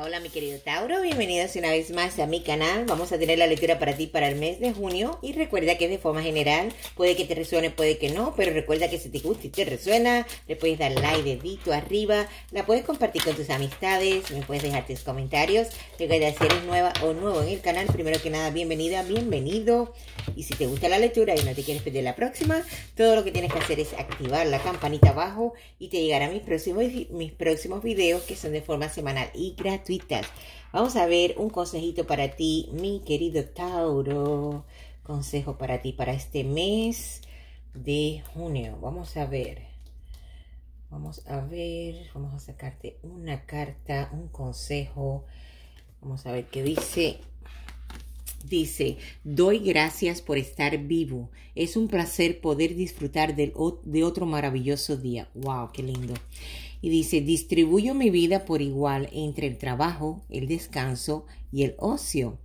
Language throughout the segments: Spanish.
Hola mi querido Tauro, bienvenidos una vez más a mi canal. Vamos a tener la lectura para ti para el mes de junio y recuerda que es de forma general, puede que te resuene, puede que no, pero recuerda que si te gusta y te resuena, le puedes dar like, dedito arriba, la puedes compartir con tus amistades, me puedes dejar tus comentarios. Recuerda si eres nueva o nuevo en el canal, primero que nada, bienvenida, bienvenido. Y si te gusta la lectura y no te quieres perder la próxima, todo lo que tienes que hacer es activar la campanita abajo y te llegará mis próximos, mis próximos videos que son de forma semanal y gratis Vamos a ver un consejito para ti, mi querido Tauro. Consejo para ti para este mes de junio. Vamos a ver. Vamos a ver. Vamos a sacarte una carta, un consejo. Vamos a ver qué dice. Dice, doy gracias por estar vivo. Es un placer poder disfrutar de otro maravilloso día. ¡Wow! ¡Qué lindo! Y dice, distribuyo mi vida por igual entre el trabajo, el descanso y el ocio.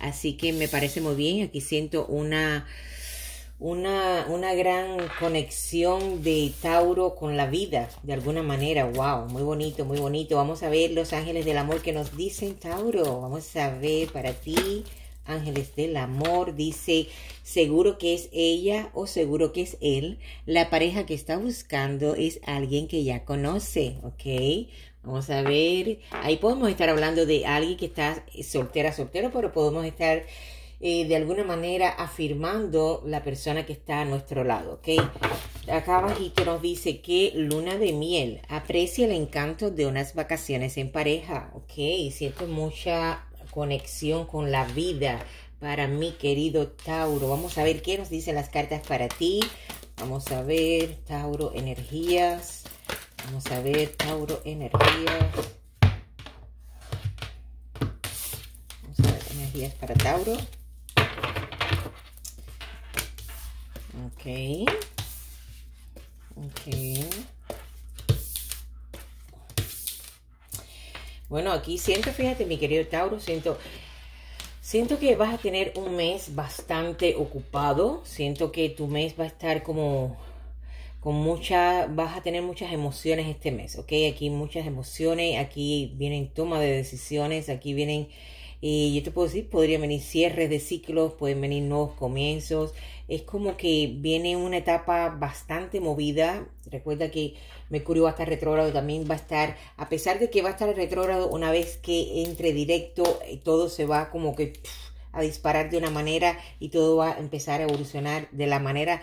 Así que me parece muy bien, aquí siento una, una, una gran conexión de Tauro con la vida, de alguna manera. ¡Wow! Muy bonito, muy bonito. Vamos a ver los ángeles del amor que nos dicen Tauro. Vamos a ver para ti ángeles del amor, dice, seguro que es ella o seguro que es él. La pareja que está buscando es alguien que ya conoce, ¿ok? Vamos a ver, ahí podemos estar hablando de alguien que está soltera, soltero, pero podemos estar eh, de alguna manera afirmando la persona que está a nuestro lado, ¿ok? Acá abajito nos dice que luna de miel, aprecia el encanto de unas vacaciones en pareja, ¿ok? Siento mucha conexión con la vida para mi querido Tauro. Vamos a ver qué nos dicen las cartas para ti. Vamos a ver, Tauro, energías. Vamos a ver, Tauro, energías. Vamos a ver, energías para Tauro. Ok. Ok. Bueno, aquí siento, fíjate, mi querido Tauro, siento... Siento que vas a tener un mes bastante ocupado. Siento que tu mes va a estar como con mucha, vas a tener muchas emociones este mes, ¿ok? Aquí muchas emociones, aquí vienen toma de decisiones, aquí vienen y yo te puedo decir, podrían venir cierres de ciclos, pueden venir nuevos comienzos. Es como que viene una etapa bastante movida. Recuerda que Mercurio va a estar retrógrado también, va a estar, a pesar de que va a estar retrógrado, una vez que entre directo, eh, todo se va como que a disparar de una manera y todo va a empezar a evolucionar de la manera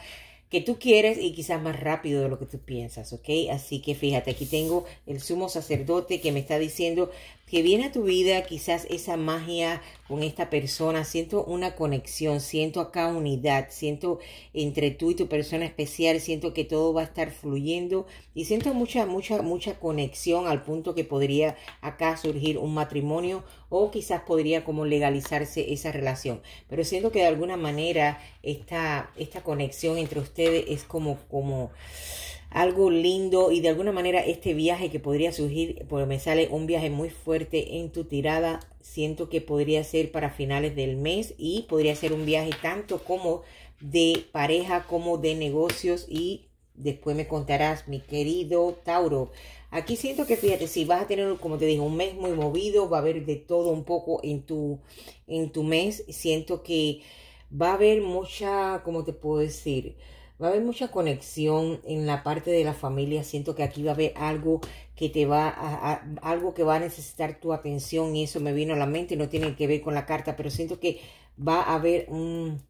que tú quieres y quizás más rápido de lo que tú piensas, ¿ok? Así que fíjate, aquí tengo el sumo sacerdote que me está diciendo, que viene a tu vida quizás esa magia con esta persona, siento una conexión, siento acá unidad, siento entre tú y tu persona especial, siento que todo va a estar fluyendo y siento mucha, mucha, mucha conexión al punto que podría acá surgir un matrimonio o quizás podría como legalizarse esa relación. Pero siento que de alguna manera esta, esta conexión entre ustedes es como, como, algo lindo y de alguna manera este viaje que podría surgir, porque me sale un viaje muy fuerte en tu tirada, siento que podría ser para finales del mes y podría ser un viaje tanto como de pareja como de negocios y después me contarás, mi querido Tauro. Aquí siento que, fíjate, si vas a tener, como te digo un mes muy movido, va a haber de todo un poco en tu, en tu mes. Siento que va a haber mucha, ¿cómo te puedo decir? Va a haber mucha conexión en la parte de la familia. Siento que aquí va a haber algo que te va a, algo que va a necesitar tu atención y eso me vino a la mente. No tiene que ver con la carta, pero siento que va a haber un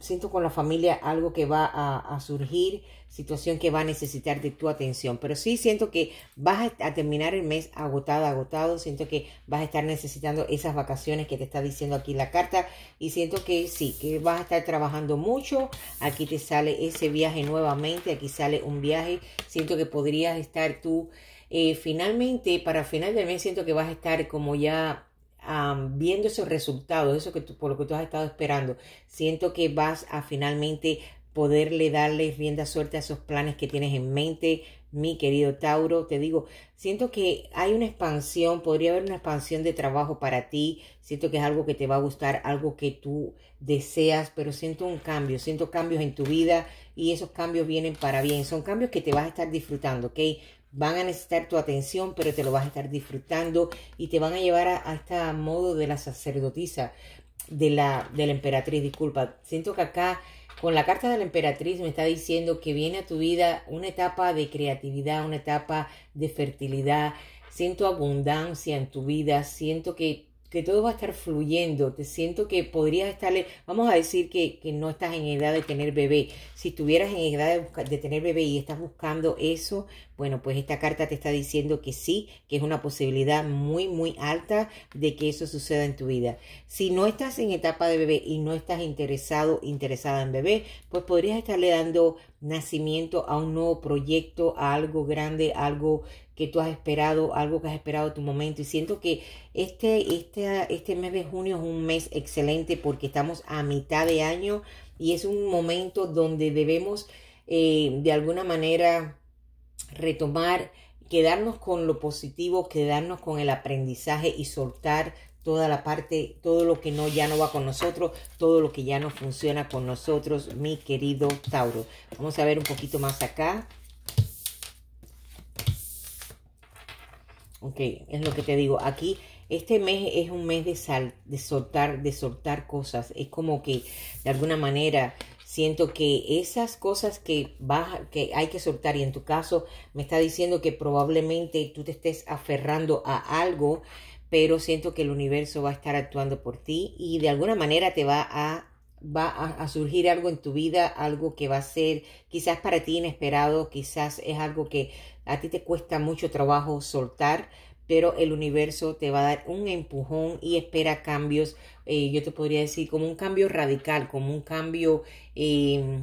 siento con la familia algo que va a, surgir, situación que va a necesitar de tu atención. Pero sí siento que vas a, terminar el mes agotado, agotado. Siento que vas a estar necesitando esas vacaciones que te está diciendo aquí la carta. Y siento que sí, que vas a estar trabajando mucho. Aquí te sale ese viaje nuevamente. Aquí sale un viaje. Siento que podrías estar tú. Eh, finalmente, para final del mes, siento que vas a estar como ya viendo esos resultados, eso que por lo que tú has estado esperando, siento que vas a finalmente poderle darle rienda suerte a esos planes que tienes en mente, mi querido Tauro. Te digo, siento que hay una expansión, podría haber una expansión de trabajo para ti, siento que es algo que te va a gustar, algo que tú deseas, pero siento un cambio, siento cambios en tu vida y esos cambios vienen para bien, son cambios que te vas a estar disfrutando, ¿ok? van a necesitar tu atención, pero te lo vas a estar disfrutando y te van a llevar a, este modo de la sacerdotisa, de la, de la emperatriz, disculpa. Siento que acá con la carta de la emperatriz me está diciendo que viene a tu vida una etapa de creatividad, una etapa de fertilidad. Siento abundancia en tu vida, siento que que todo va a estar fluyendo. Te siento que podrías estarle, vamos a decir que, que no estás en edad de tener bebé. Si estuvieras en edad de, de, tener bebé y estás buscando eso, bueno, pues esta carta te está diciendo que sí, que es una posibilidad muy, muy alta de que eso suceda en tu vida. Si no estás en etapa de bebé y no estás interesado, interesada en bebé, pues podrías estarle dando nacimiento, a un nuevo proyecto, a algo grande, algo que tú has esperado, algo que has esperado tu momento. Y siento que este, este, este mes de junio es un mes excelente porque estamos a mitad de año y es un momento donde debemos eh, de alguna manera retomar, quedarnos con lo positivo, quedarnos con el aprendizaje y soltar toda la parte, todo lo que no ya no va con nosotros, todo lo que ya no funciona con nosotros, mi querido Tauro. Vamos a ver un poquito más acá. Ok, es lo que te digo. Aquí, este mes es un mes de, sal, de soltar, de soltar cosas. Es como que, de alguna manera, siento que esas cosas que, que hay que soltar, y en tu caso me está diciendo que probablemente tú te estés aferrando a algo pero siento que el universo va a estar actuando por ti y de alguna manera te va a va a, surgir algo en tu vida, algo que va a ser quizás para ti inesperado, quizás es algo que a ti te cuesta mucho trabajo soltar, pero el universo te va a dar un empujón y espera cambios, eh, yo te podría decir, como un cambio radical, como un cambio, eh,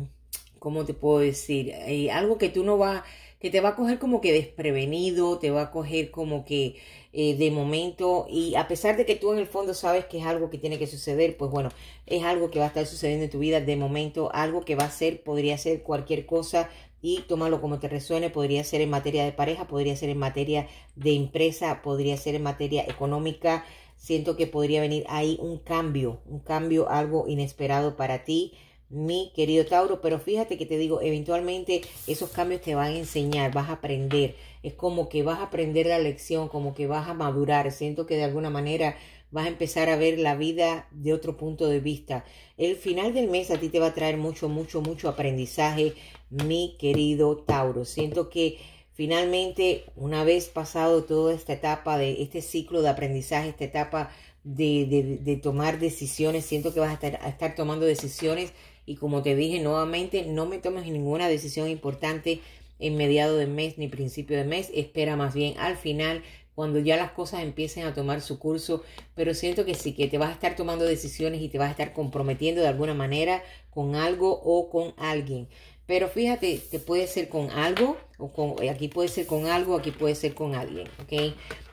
¿cómo te puedo decir? Eh, algo que tú no vas que te va a coger como que desprevenido, te va a coger como que eh, de momento y a pesar de que tú en el fondo sabes que es algo que tiene que suceder, pues bueno, es algo que va a estar sucediendo en tu vida de momento, algo que va a ser, podría ser cualquier cosa y tómalo como te resuene, podría ser en materia de pareja, podría ser en materia de empresa, podría ser en materia económica, siento que podría venir ahí un cambio, un cambio, algo inesperado para ti mi querido Tauro, pero fíjate que te digo, eventualmente esos cambios te van a enseñar, vas a aprender, es como que vas a aprender la lección, como que vas a madurar, siento que de alguna manera vas a empezar a ver la vida de otro punto de vista. El final del mes a ti te va a traer mucho, mucho, mucho aprendizaje, mi querido Tauro, siento que finalmente, una vez pasado toda esta etapa de este ciclo de aprendizaje, esta etapa de, tomar decisiones, siento que vas a estar tomando decisiones y como te dije nuevamente, no me tomes ninguna decisión importante en mediado de mes ni principio de mes. Espera más bien al final cuando ya las cosas empiecen a tomar su curso, pero siento que sí, que te vas a estar tomando decisiones y te vas a estar comprometiendo de alguna manera con algo o con alguien. Pero fíjate, te puede ser con algo, o con, eh, aquí puede ser con algo, aquí puede ser con alguien,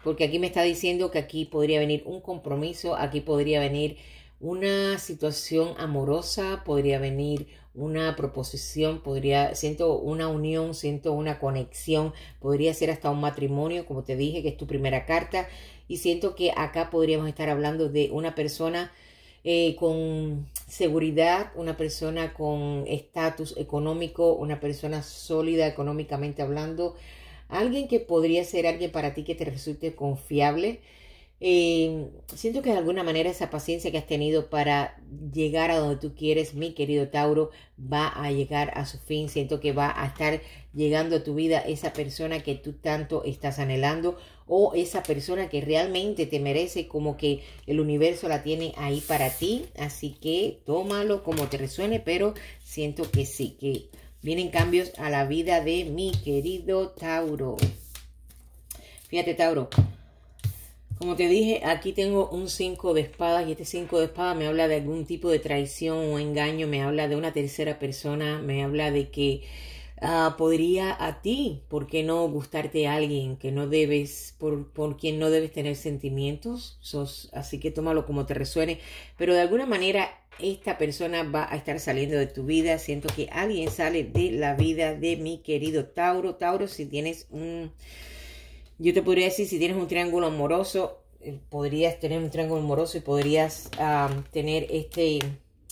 Porque aquí me está diciendo que aquí podría venir un compromiso, aquí podría venir una situación amorosa podría venir, una proposición, podría, siento una unión, siento una conexión, podría ser hasta un matrimonio, como te dije, que es tu primera carta, y siento que acá podríamos estar hablando de una persona eh, con seguridad, una persona con estatus económico, una persona sólida económicamente hablando, alguien que podría ser alguien para ti que te resulte confiable, eh, siento que de alguna manera esa paciencia que has tenido para llegar a donde tú quieres, mi querido Tauro, va a llegar a su fin. Siento que va a estar llegando a tu vida esa persona que tú tanto estás anhelando o esa persona que realmente te merece, como que el universo la tiene ahí para ti. Así que tómalo como te resuene, pero siento que sí, que vienen cambios a la vida de mi querido Tauro. Fíjate, Tauro, como te dije, aquí tengo un 5 de espadas y este 5 de espadas me habla de algún tipo de traición o engaño, me habla de una tercera persona, me habla de que ah, podría a ti, ¿por qué no gustarte a alguien que no debes, por, por quien no debes tener sentimientos? Sos, así que tómalo como te resuene, pero de alguna manera esta persona va a estar saliendo de tu vida. Siento que alguien sale de la vida de mi querido Tauro. Tauro, si tienes un... Yo te podría decir si tienes un triángulo amoroso, eh, podrías tener un triángulo amoroso y podrías tener este,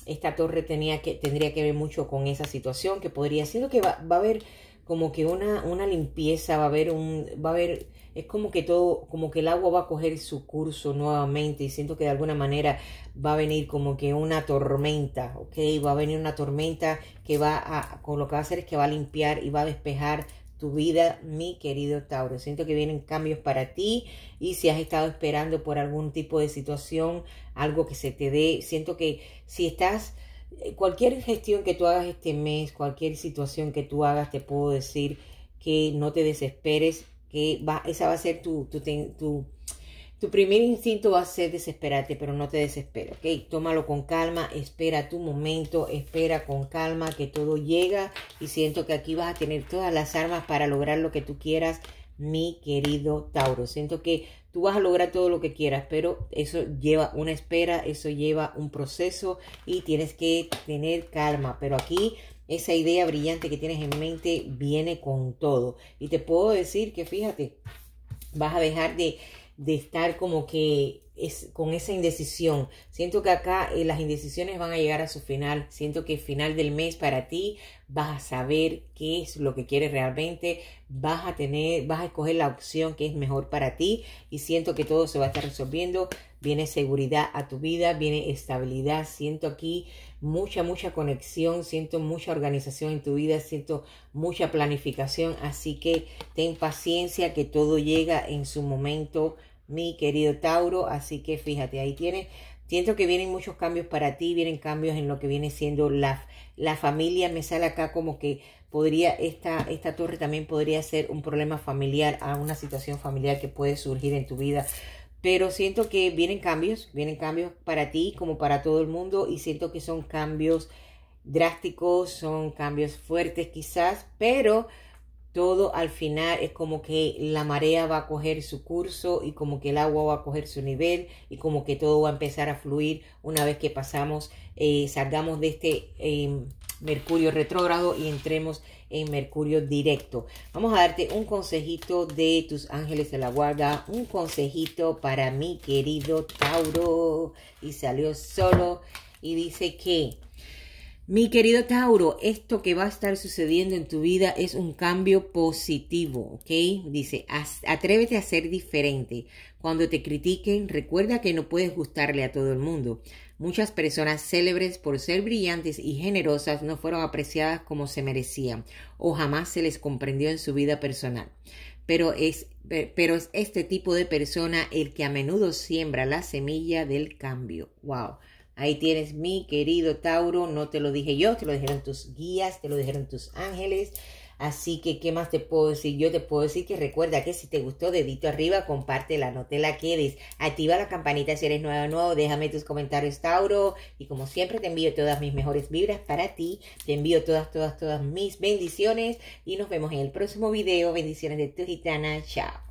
esta torre tenía que, tendría que ver mucho con esa situación, que podría, siendo que va, a haber como que una, una limpieza, va a haber un, va a haber, es como que todo, como que el agua va a coger su curso nuevamente y siento que de alguna manera va a venir como que una tormenta, ¿ok? Va a venir una tormenta que va a, con lo que va a hacer es que va a limpiar y va a despejar tu vida, mi querido Tauro. Siento que vienen cambios para ti y si has estado esperando por algún tipo de situación, algo que se te dé, siento que si estás, eh, cualquier gestión que tú hagas este mes, cualquier situación que tú hagas, te puedo decir que no te desesperes, que va, esa va a ser tu, tu, tu tu primer instinto va a ser desesperarte, pero no te desesperes, ¿ok? Tómalo con calma, espera tu momento, espera con calma que todo llega y siento que aquí vas a tener todas las armas para lograr lo que tú quieras, mi querido Tauro. Siento que tú vas a lograr todo lo que quieras, pero eso lleva una espera, eso lleva un proceso y tienes que tener calma, pero aquí esa idea brillante que tienes en mente viene con todo. Y te puedo decir que fíjate, vas a dejar de de estar como que es, con esa indecisión. Siento que acá eh, las indecisiones van a llegar a su final. Siento que final del mes para ti vas a saber qué es lo que quieres realmente, vas a tener, vas a escoger la opción que es mejor para ti y siento que todo se va a estar resolviendo. Viene seguridad a tu vida, viene estabilidad. Siento aquí mucha, mucha conexión, siento mucha organización en tu vida, siento mucha planificación. Así que ten paciencia que todo llega en su momento mi querido Tauro. Así que fíjate, ahí tienes. Siento que vienen muchos cambios para ti, vienen cambios en lo que viene siendo la, la familia. Me sale acá como que podría, esta, esta torre también podría ser un problema familiar, a una situación familiar que puede surgir en tu vida. Pero siento que vienen cambios, vienen cambios para ti como para todo el mundo y siento que son cambios drásticos, son cambios fuertes quizás, pero todo al final es como que la marea va a coger su curso y como que el agua va a coger su nivel y como que todo va a empezar a fluir una vez que pasamos, eh, salgamos de este em, Mercurio retrógrado y entremos en Mercurio directo. Vamos a darte un consejito de tus ángeles de la guarda, un consejito para mi querido Tauro y salió solo y dice que mi querido Tauro, esto que va a estar sucediendo en tu vida es un cambio positivo, ¿ok? Dice, atrévete a ser diferente. Cuando te critiquen, recuerda que no puedes gustarle a todo el mundo. Muchas personas célebres por ser brillantes y generosas no fueron apreciadas como se merecían o jamás se les comprendió en su vida personal. Pero es, pero es este tipo de persona el que a menudo siembra la semilla del cambio. ¡Wow! Ahí tienes mi querido Tauro, no te lo dije yo, te lo dijeron tus guías, te lo dijeron tus ángeles. Así que, ¿qué más te puedo decir? Yo te puedo decir que recuerda que si te gustó, dedito arriba, compártela, no te la quedes. Activa la campanita si eres nuevo o nuevo, déjame tus comentarios, Tauro. Y como siempre, te envío todas mis mejores vibras para ti. Te envío todas, todas, todas mis bendiciones. Y nos vemos en el próximo video. Bendiciones de tu gitana. Chao.